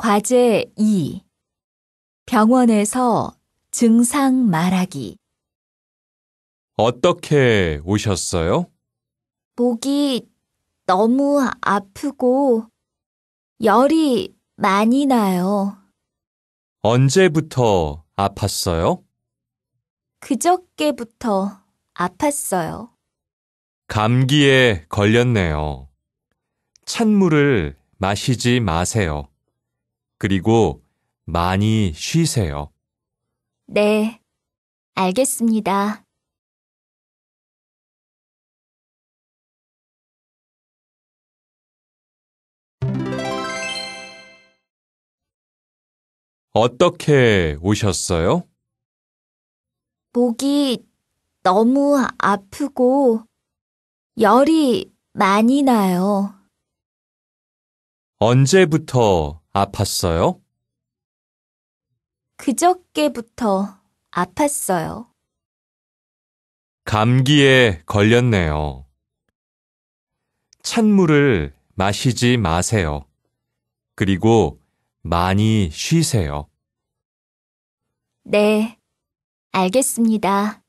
과제 2. 병원에서 증상 말하기. 어떻게 오셨어요? 목이 너무 아프고 열이 많이 나요. 언제부터 아팠어요? 그저께부터 아팠어요. 감기에 걸렸네요. 찬물을 마시지 마세요. 그리고 많이 쉬세요. 네, 알겠습니다. 어떻게 오셨어요? 목이 너무 아프고 열이 많이 나요. 언제부터 아팠어요? 그저께부터 아팠어요. 감기에 걸렸네요. 찬물을 마시지 마세요. 그리고 많이 쉬세요. 네, 알겠습니다.